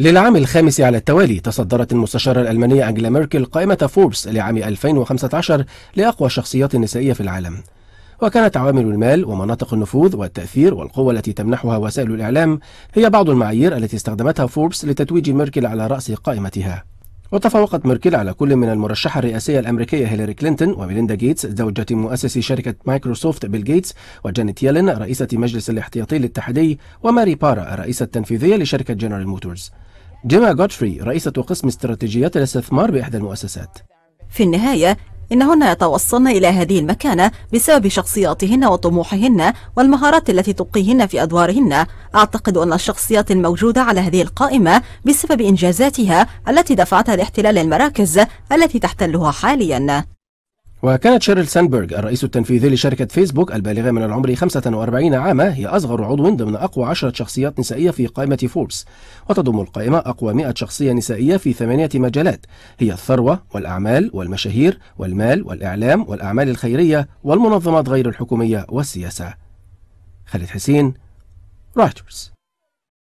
للعام الخامس على التوالي تصدرت المستشارة الألمانية أنجلا ميركل قائمة فوربس لعام 2015 لأقوى الشخصيات النسائية في العالم وكانت عوامل المال ومناطق النفوذ والتأثير والقوة التي تمنحها وسائل الإعلام هي بعض المعايير التي استخدمتها فوربس لتتويج ميركل على رأس قائمتها وتفوقت ميركل على كل من المرشحة الرئاسية الأمريكية هيلاري كلينتون وميليندا جيتس زوجة مؤسس شركة مايكروسوفت بيل جيتس وجانيت يلين رئيسة مجلس الاحتياطي الاتحادي وماري بارا الرئيسة التنفيذية لشركة جنرال موتورز جيما غوتفري رئيسة قسم استراتيجيات الاستثمار بإحدى المؤسسات في النهاية إنهن يتوصلن إلى هذه المكانة بسبب شخصياتهن وطموحهن والمهارات التي تبقيهن في أدوارهن أعتقد أن الشخصيات الموجودة على هذه القائمة بسبب إنجازاتها التي دفعتها لاحتلال المراكز التي تحتلها حاليا وكانت شيرل سانبرغ الرئيس التنفيذي لشركة فيسبوك البالغة من العمر 45 عاما هي أصغر عضو ضمن أقوى عشرة شخصيات نسائية في قائمة فوربس وتضم القائمة أقوى 100 شخصية نسائية في ثمانية مجالات هي الثروة والأعمال والمشاهير والمال والإعلام والأعمال الخيرية والمنظمات غير الحكومية والسياسة خالد حسين رايترز